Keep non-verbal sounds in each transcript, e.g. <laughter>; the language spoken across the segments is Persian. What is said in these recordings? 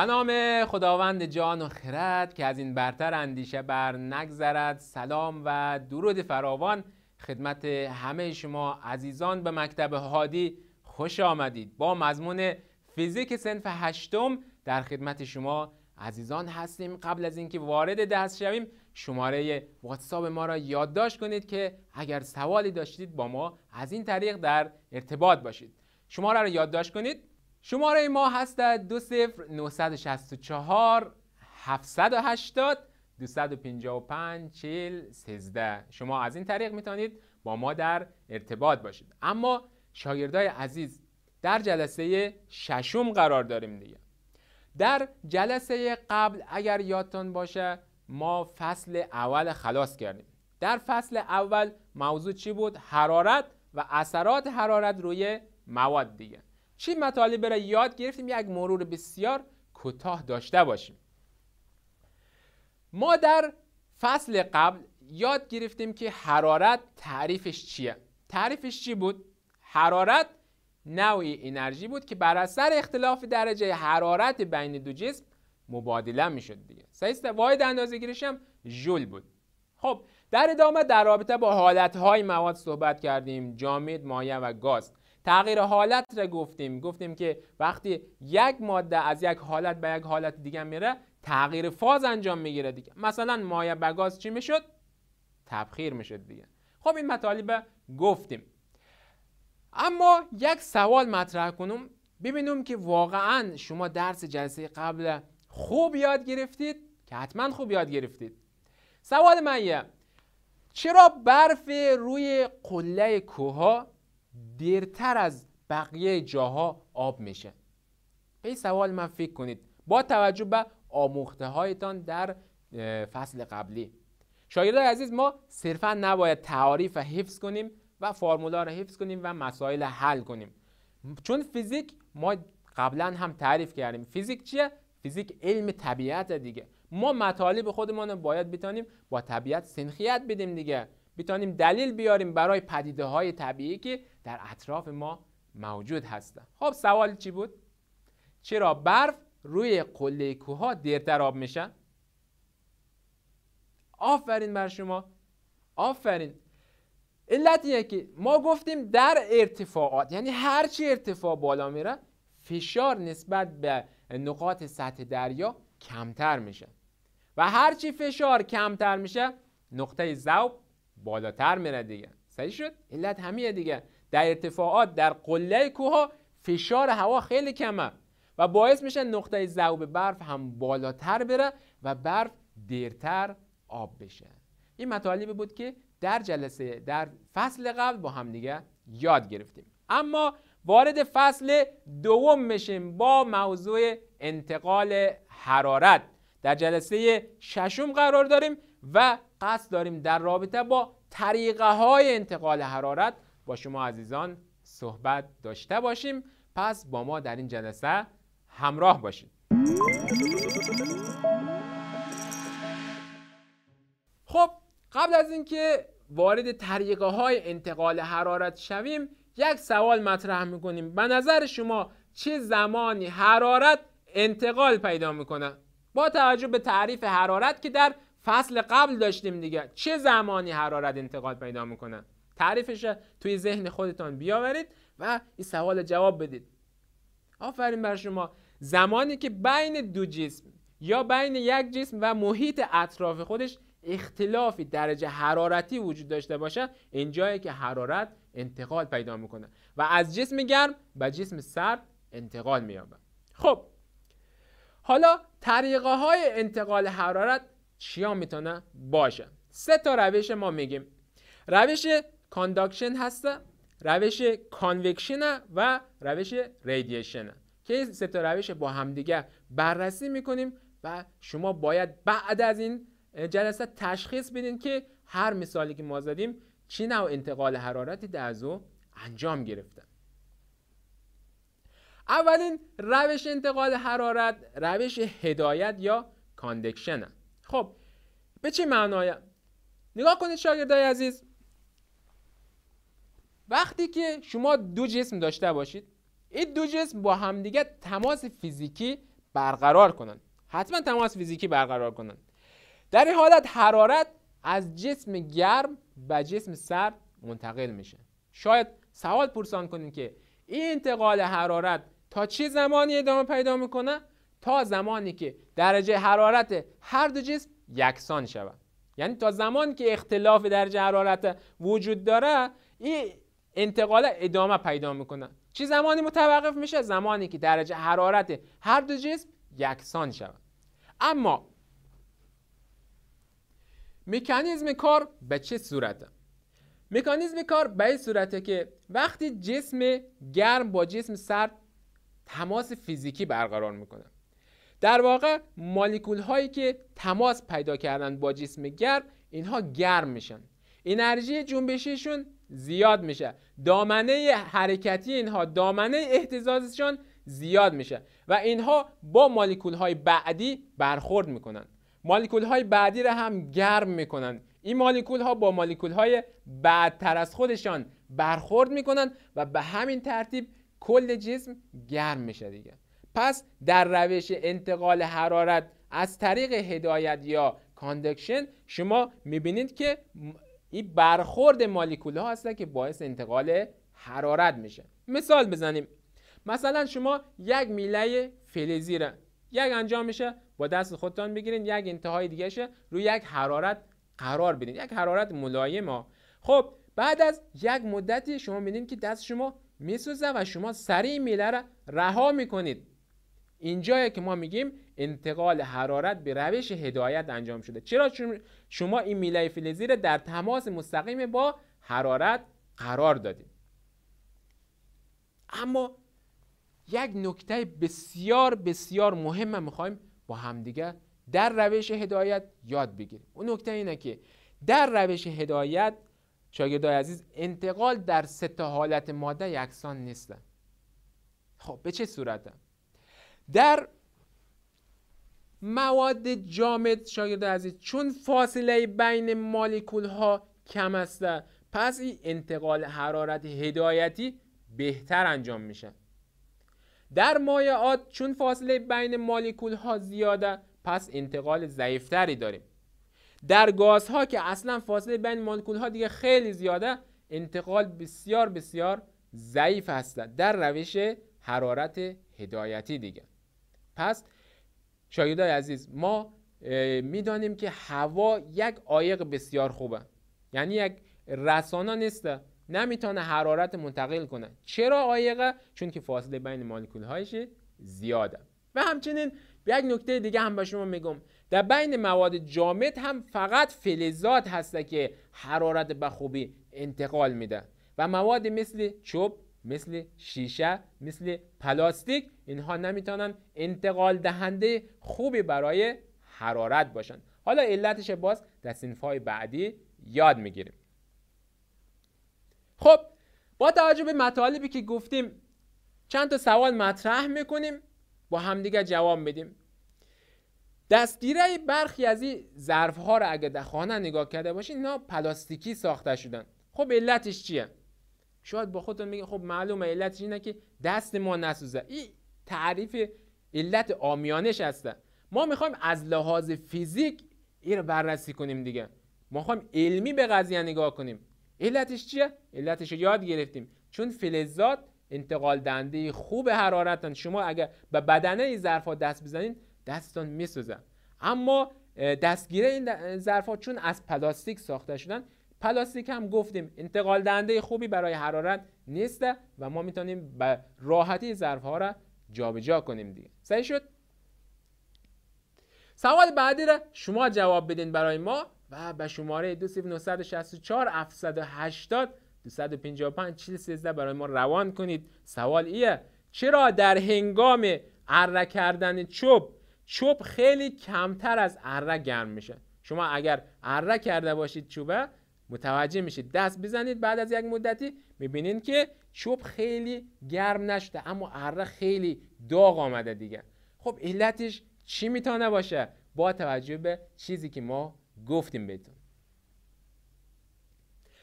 به نام خداوند جان و خرد که از این برتر اندیشه بر نگذرد سلام و درود فراوان خدمت همه شما عزیزان به مکتب هادی خوش آمدید با مضمون فیزیک سنف هشتم در خدمت شما عزیزان هستیم قبل از اینکه وارد دست شویم شماره واتساب ما را یادداشت کنید که اگر سوالی داشتید با ما از این طریق در ارتباط باشید شماره را یادداشت کنید شماره ما هست 20 780 255 40 شما از این طریق میتونید با ما در ارتباط باشید اما شاگردای عزیز در جلسه ششم قرار داریم دیگه در جلسه قبل اگر یادتون باشه ما فصل اول خلاص کردیم در فصل اول موضوع چی بود؟ حرارت و اثرات حرارت روی مواد دیگه چی مطالب را یاد گرفتیم یک مرور بسیار کوتاه داشته باشیم ما در فصل قبل یاد گرفتیم که حرارت تعریفش چیه تعریفش چی بود حرارت نوعی انرژی بود که بر اثر اختلاف درجه حرارت بین دو جسم مبادله میشد دیگه سعی واحد اندازه هم ژول بود خب در ادامه در رابطه با حالتهای مواد صحبت کردیم جامد مایع و گاز تغییر حالت را گفتیم گفتیم که وقتی یک ماده از یک حالت به یک حالت دیگه میره تغییر فاز انجام میگیره دیگه مثلا مایع به گاز چی میشد تبخیر میشد دیگه خب این مطالب گفتیم اما یک سوال مطرح کنم ببینم که واقعا شما درس جلسه قبل خوب یاد گرفتید که حتما خوب یاد گرفتید سوال من یه چرا برف روی قله کوه دیرتر از بقیه جاها آب میشه به این سوال من فکر کنید با توجه به آموخته هایتان در فصل قبلی شاگردان عزیز ما صرفا نباید تعاریف و حفظ کنیم و فرمولا رو حفظ کنیم و مسائل حل کنیم چون فیزیک ما قبلا هم تعریف کردیم فیزیک چیه فیزیک علم طبیعت دیگه ما مطالب خودمان رو باید بتانیم با طبیعت سنخیت بدیم دیگه میتونیم دلیل بیاریم برای پدیده های طبیعی که در اطراف ما موجود هستند خب سوال چی بود چرا برف روی قله کوه دیرتر آب میشن آفرین بر شما آفرین علت اینه که ما گفتیم در ارتفاعات یعنی هرچی ارتفاع بالا میره فشار نسبت به نقاط سطح دریا کمتر میشه و هرچی فشار کمتر میشه نقطه ذوب بالاتر میره دیگه صحیح شد علت همیه دیگه در ارتفاعات در قله کوه فشار هوا خیلی کمه و باعث میشه نقطه ذوب برف هم بالاتر بره و برف دیرتر آب بشه این مطالبی بود که در جلسه در فصل قبل با هم دیگه یاد گرفتیم اما وارد فصل دوم میشیم با موضوع انتقال حرارت در جلسه ششم قرار داریم و قصد داریم در رابطه با طریقه های انتقال حرارت با شما عزیزان صحبت داشته باشیم پس با ما در این جلسه همراه باشید خب قبل از اینکه وارد طریقه های انتقال حرارت شویم یک سوال مطرح میکنیم به نظر شما چه زمانی حرارت انتقال پیدا میکنه با توجه به تعریف حرارت که در فصل قبل داشتیم دیگه چه زمانی حرارت انتقال پیدا میکنه تعریفش توی ذهن خودتان بیاورید و این سوال جواب بدید آفرین بر شما زمانی که بین دو جسم یا بین یک جسم و محیط اطراف خودش اختلافی درجه حرارتی وجود داشته باشه اینجایی که حرارت انتقال پیدا میکنه و از جسم گرم به جسم سرد انتقال مییابه خب حالا طریقه های انتقال حرارت چیا میتونه باشه سه تا روش ما میگیم روش کاندکشن هست، روش کانوکشن و روش ریدیشن که سه تا روش با همدیگه بررسی میکنیم و شما باید بعد از این جلسه تشخیص بدین که هر مثالی که ما زدیم چه نوع انتقال حرارتی در از او انجام گرفته اولین روش انتقال حرارت روش هدایت یا کاندکشنه خب به چه معنایم نگاه کنید شاگردای عزیز وقتی که شما دو جسم داشته باشید این دو جسم با همدیگه تماس فیزیکی برقرار کنند حتما تماس فیزیکی برقرار کنند در این حالت حرارت از جسم گرم به جسم سرد منتقل میشه شاید سوال پرسان کنید که این انتقال حرارت تا چه زمانی ادامه پیدا میکنه تا زمانی که درجه حرارت هر دو جسم یکسان شود یعنی تا زمانی که اختلاف درجه حرارت وجود داره این انتقال ادامه پیدا میکنه چه زمانی متوقف میشه زمانی که درجه حرارت هر دو جسم یکسان شود اما مکانیزم کار به چه صورته مکانیزم کار به این صورته که وقتی جسم گرم با جسم سرد تماس فیزیکی برقرار میکنه در واقع مالیکول هایی که تماس پیدا کردن با جسم گرم اینها گرم میشن انرژی جنبشیشون زیاد میشه دامنه حرکتی اینها دامنه احتزازشان زیاد میشه و اینها با مالیکول های بعدی برخورد میکنن مالیکول های بعدی را هم گرم میکنن این مالیکول ها با مالیکول های بعدتر از خودشان برخورد میکنن و به همین ترتیب کل جسم گرم میشه دیگه پس در روش انتقال حرارت از طریق هدایت یا کاندکشن شما میبینید که این برخورد مالیکول ها که باعث انتقال حرارت میشه مثال بزنیم مثلا شما یک میله فلزی را یک انجام میشه با دست خودتان بگیرین یک انتهای دیگه شه روی یک حرارت قرار بدین یک حرارت ملایم ها خب بعد از یک مدتی شما میدین که دست شما میسوزه و شما سریع میله را رها میکنید اینجایی که ما میگیم انتقال حرارت به روش هدایت انجام شده چرا شما این میله فلزی را در تماس مستقیم با حرارت قرار دادیم اما یک نکته بسیار بسیار مهم میخوایم با همدیگه در روش هدایت یاد بگیریم اون نکته اینه که در روش هدایت شاگردای عزیز انتقال در سه حالت ماده یکسان نیستن خب به چه صورتم در مواد جامد شاگرد عزیز چون فاصله بین مالیکول ها کم است پس این انتقال حرارت هدایتی بهتر انجام میشه در مایعات چون فاصله بین مالیکول ها زیاده پس انتقال ضعیفتری داریم در گازها که اصلا فاصله بین مالیکول ها دیگه خیلی زیاده انتقال بسیار بسیار ضعیف هستند در روش حرارت هدایتی دیگه پس شایدای عزیز ما میدانیم که هوا یک عایق بسیار خوبه یعنی یک رسانه نیسته نمیتونه حرارت منتقل کنه چرا عایقه چون که فاصله بین مولکول هایش زیاده و همچنین یک نکته دیگه هم به شما میگم در بین مواد جامد هم فقط فلزات هسته که حرارت به خوبی انتقال میده و مواد مثل چوب مثل شیشه مثل پلاستیک اینها نمیتونن انتقال دهنده خوبی برای حرارت باشن حالا علتش باز در های بعدی یاد میگیریم خب با توجه به مطالبی که گفتیم چند تا سوال مطرح میکنیم با همدیگه جواب میدیم دستگیره برخی از این ظرف ها اگه در خانه نگاه کرده باشین اینا پلاستیکی ساخته شدن خب علتش چیه شاید با خودتون میگه خب معلومه علتش اینه که دست ما نسوزه این تعریف علت آمیانش هستن ما میخوایم از لحاظ فیزیک این رو بررسی کنیم دیگه ما میخوایم علمی به قضیه نگاه کنیم علتش چیه علتش رو یاد گرفتیم چون فلزات انتقال دنده خوب حرارتن شما اگر به بدنه این ظرفا دست بزنید دستتون میسوزن اما دستگیره این ظرفا چون از پلاستیک ساخته شدن پلاستیک هم گفتیم انتقال دهنده خوبی برای حرارت نیست و ما میتونیم به راحتی ظرف ها را جابجا کنیم دیگه صحیح شد سوال بعدی را شما جواب بدین برای ما و به شماره 2964 780 255 413 برای ما روان کنید سوال ایه چرا در هنگام اره کردن چوب چوب خیلی کمتر از اره گرم میشه شما اگر اره کرده باشید چوبه متوجه میشید دست بزنید بعد از یک مدتی میبینید که چوب خیلی گرم نشده اما اره خیلی داغ آمده دیگه خب علتش چی میتونه باشه با توجه به چیزی که ما گفتیم بهتون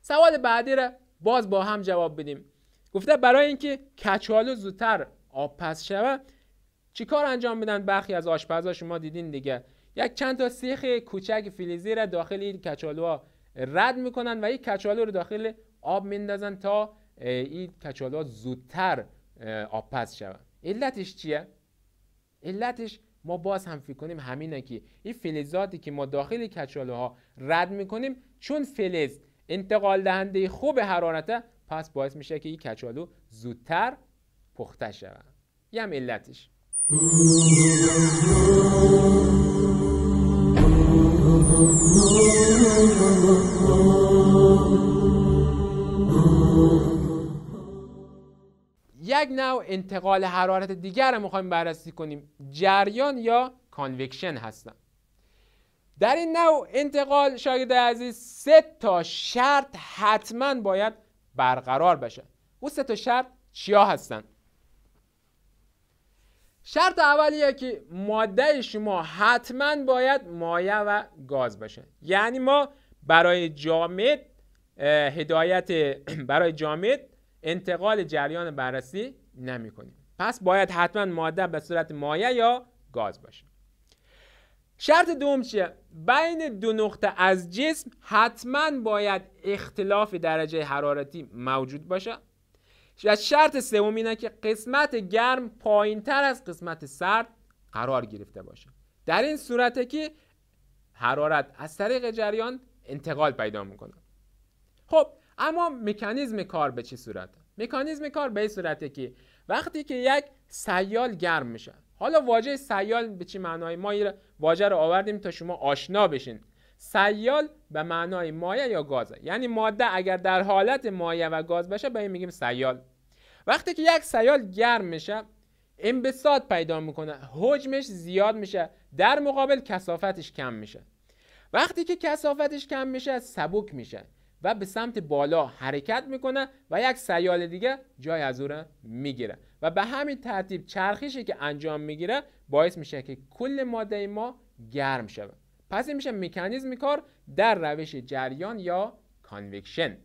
سوال بعدی را باز با هم جواب بدیم گفته برای اینکه کچالو زودتر آب پس شود چیکار انجام بدن برخی از آشپزها شما دیدین دیگه یک چند تا سیخ کوچک فلزی را داخل این ها رد میکنن و یک کچالو رو داخل آب میندازن تا این کچالو زودتر آب پس شون علتش چیه علتش ما باز هم فکر کنیم همینه که این فلزاتی که ما داخل ها رد میکنیم چون فلز انتقال دهنده خوب حرارته پس باعث میشه که این کچالو زودتر پخته شوند. یه هم علتش یک نوع انتقال حرارت دیگر رو میخوایم بررسی کنیم جریان یا کانوکشن هستن در این نوع انتقال شاگرد عزیز سه تا شرط حتما باید برقرار بشه او سه تا شرط چیا هستن شرط اولیه که ماده شما حتما باید مایع و گاز باشه یعنی ما برای جامد هدایت <clears throat> برای جامد انتقال جریان بررسی نمی کنیم پس باید حتما ماده به صورت مایع یا گاز باشه شرط دوم چیه بین دو نقطه از جسم حتما باید اختلاف درجه حرارتی موجود باشه و شرط سوم اینه که قسمت گرم پایین تر از قسمت سرد قرار گرفته باشه در این صورت که حرارت از طریق جریان انتقال پیدا میکنه خب اما مکانیزم کار به چه صورت مکانیزم کار به این صورته که وقتی که یک سیال گرم میشه حالا واژه سیال به چه معنای ما واژه رو آوردیم تا شما آشنا بشین سیال به معنای مایع یا گازه یعنی ماده اگر در حالت مایع و گاز باشه به این میگیم سیال وقتی که یک سیال گرم میشه انبساط پیدا میکنه حجمش زیاد میشه در مقابل کسافتش کم میشه وقتی که کسافتش کم میشه سبک میشه و به سمت بالا حرکت میکنه و یک سیال دیگه جای از او میگیره و به همین ترتیب چرخشی که انجام میگیره باعث میشه که کل ماده ما گرم شود پس این میشه مکانیزم کار در روش جریان یا کانوکشن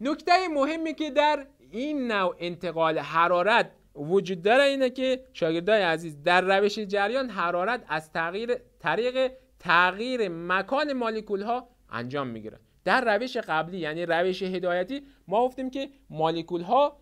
نکته مهمی که در این نوع انتقال حرارت وجود داره اینه که شاگردای عزیز در روش جریان حرارت از تغییر طریق تغییر مکان مالیکول ها انجام گیره در روش قبلی یعنی روش هدایتی ما گفتیم که مالیکول ها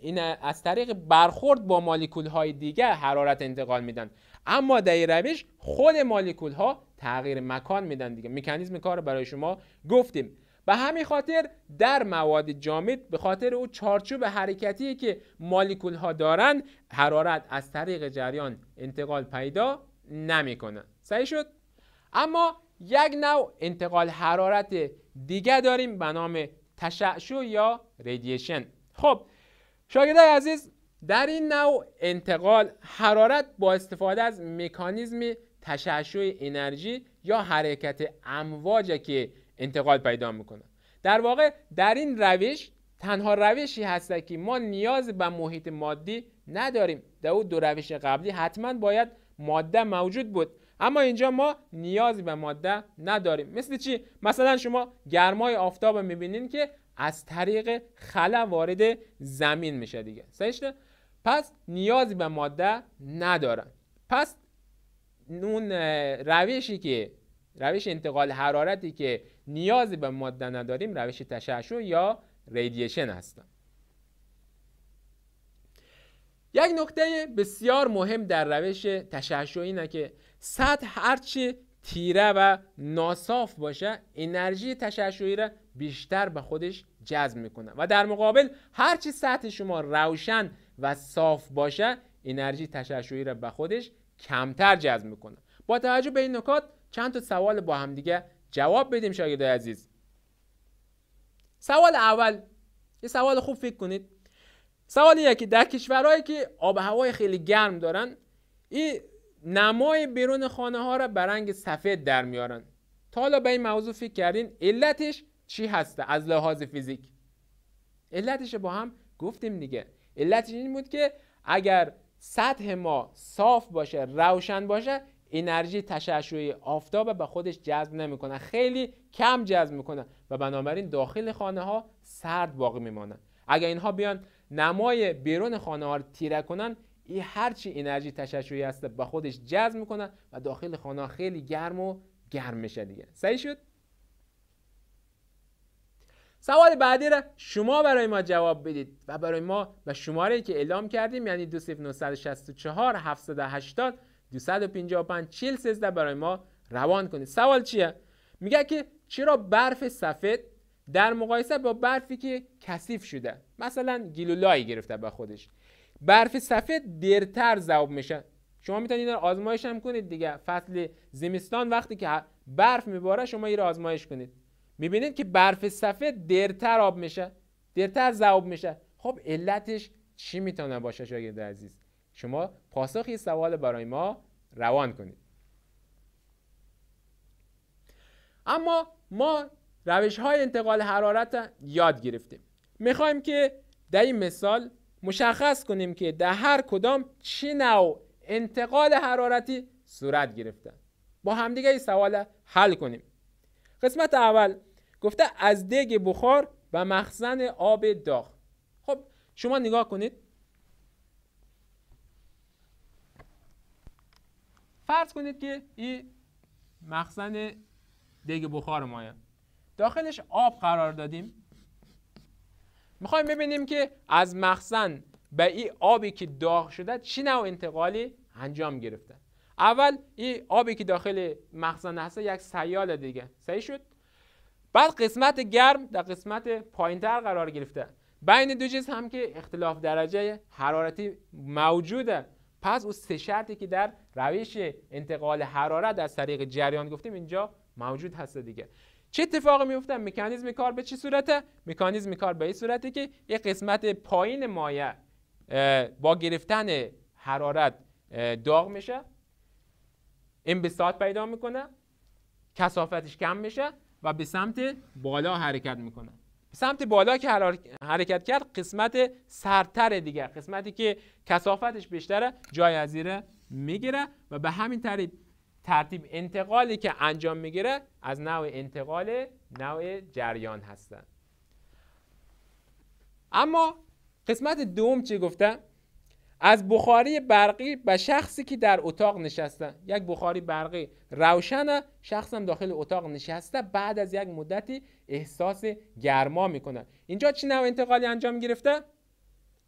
این از طریق برخورد با مالیکول های دیگر حرارت انتقال میدن اما در این روش خود مالیکول ها تغییر مکان میدن دیگه مکانیزم کار برای شما گفتیم به همین خاطر در مواد جامد به خاطر او چارچوب حرکتی که مالیکول ها دارن حرارت از طریق جریان انتقال پیدا نمیکنن صحیح شد اما یک نوع انتقال حرارت دیگه داریم به نام تشعشع یا ریدیشن خب شاگردای عزیز در این نوع انتقال حرارت با استفاده از مکانیزم تشعشع انرژی یا حرکت امواج که انتقال پیدا میکنه در واقع در این روش تنها روشی هست که ما نیاز به محیط مادی نداریم در اون دو روش قبلی حتما باید ماده موجود بود اما اینجا ما نیازی به ماده نداریم مثل چی مثلا شما گرمای آفتاب میبینین که از طریق خلا وارد زمین میشه دیگه پس نیازی به ماده ندارن پس اون روشی که روش انتقال حرارتی که نیازی به ماده نداریم روش تشعشع یا ریدیشن هستن یک نکته بسیار مهم در روش تشعشع اینه که سطح هرچی تیره و ناصاف باشه انرژی تشعشعی را بیشتر به خودش جذب میکنه و در مقابل هرچی سطح شما روشن و صاف باشه انرژی تشعشعی را به خودش کمتر جذب میکنه با توجه به این نکات چند تا سوال با همدیگه جواب بدیم شاگردای عزیز سوال اول یه سوال خوب فکر کنید سوال اینه که در کشورهایی که آب هوای خیلی گرم دارن این نمای بیرون خانه ها را به رنگ سفید در میارن تا حالا به این موضوع فکر کردین علتش چی هسته از لحاظ فیزیک علتش با هم گفتیم دیگه علتش این بود که اگر سطح ما صاف باشه روشن باشه انرژی تشعشعی آفتاب به خودش جذب نمیکنه خیلی کم جذب میکنه و بنابراین داخل خانه ها سرد باقی میمانه اگر اینها بیان نمای بیرون خانه ها رو تیره کنن این هرچی انرژی تشعشعی هست به خودش جذب میکنه و داخل خانه خیلی گرم و گرم میشه دیگه صحیح شد سوال بعدی را شما برای ما جواب بدید و برای ما به شماره که اعلام کردیم یعنی 2964 780 255 برای ما روان کنید سوال چیه میگه که چرا برف سفید در مقایسه با برفی که کثیف شده مثلا گیلولایی گرفته به خودش برف سفید دیرتر ذوب میشه شما میتونید این آزمایش هم کنید دیگه فصل زمستان وقتی که برف میباره شما این آزمایش کنید میبینید که برف سفید دیرتر آب میشه دیرتر ذوب میشه خب علتش چی میتونه باشه شاگرد عزیز شما پاسخ این سوال برای ما روان کنید اما ما روش های انتقال حرارت یاد گرفتیم میخوایم که در این مثال مشخص کنیم که در هر کدام چه نوع انتقال حرارتی صورت گرفته با همدیگه این سوال حل کنیم قسمت اول گفته از دگ بخار و مخزن آب داغ خب شما نگاه کنید فرض کنید که این مخزن دگ بخار ماه داخلش آب قرار دادیم میخوایم ببینیم که از مخزن به این آبی که داغ شده چی نوع انتقالی انجام گرفته اول این آبی که داخل مخزن هست یک سیال دیگه صحیح شد بعد قسمت گرم در قسمت پایینتر قرار گرفته بین دو چیز هم که اختلاف درجه حرارتی موجوده پس اون سه شرطی که در روش انتقال حرارت از طریق جریان گفتیم اینجا موجود هست دیگه چه اتفاقی میفته مکانیزم کار به چه صورته مکانیزم کار به این صورته که یک قسمت پایین مایع با گرفتن حرارت داغ میشه انبساط پیدا میکنه کسافتش کم میشه و به سمت بالا حرکت میکنه به سمت بالا که حرکت کرد قسمت سرتر دیگه قسمتی که کسافتش بیشتره جای ازیره میگیره و به همین طریق ترتیب انتقالی که انجام میگیره از نوع انتقال نوع جریان هستن اما قسمت دوم چی گفتم از بخاری برقی به شخصی که در اتاق نشسته یک بخاری برقی روشنه شخصم داخل اتاق نشسته بعد از یک مدتی احساس گرما میکنه اینجا چه نوع انتقالی انجام گرفته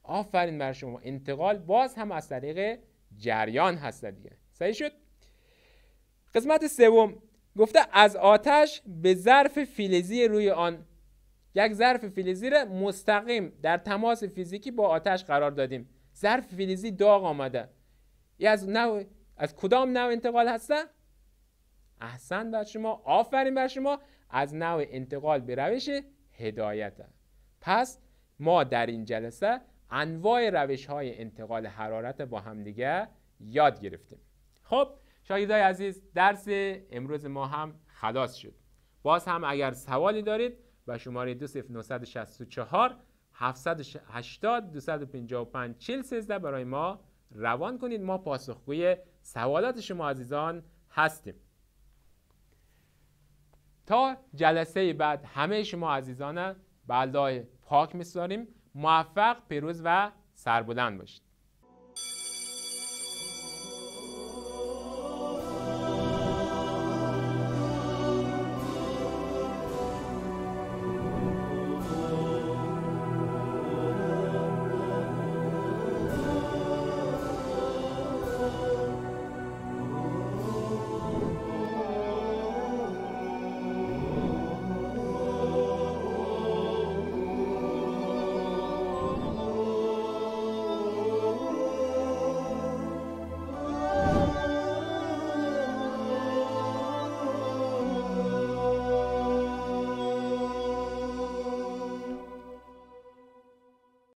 آفرین بر شما انتقال باز هم از طریق جریان هست دیگه صحیح شد قسمت سوم گفته از آتش به ظرف فیلیزی روی آن یک ظرف فلزی را مستقیم در تماس فیزیکی با آتش قرار دادیم ظرف فیلیزی داغ آمده ای از نو از کدام نوع انتقال هسته احسن بر شما آفرین بر شما از نوع انتقال به روش هدایت پس ما در این جلسه انواع روش های انتقال حرارت با همدیگه یاد گرفتیم خب شاگردای عزیز درس امروز ما هم خلاص شد باز هم اگر سوالی دارید و شماره 2964 780 255 13 برای ما روان کنید ما پاسخگوی سوالات شما عزیزان هستیم تا جلسه بعد همه شما عزیزان بلدای پاک میساریم موفق پیروز و سربلند باشید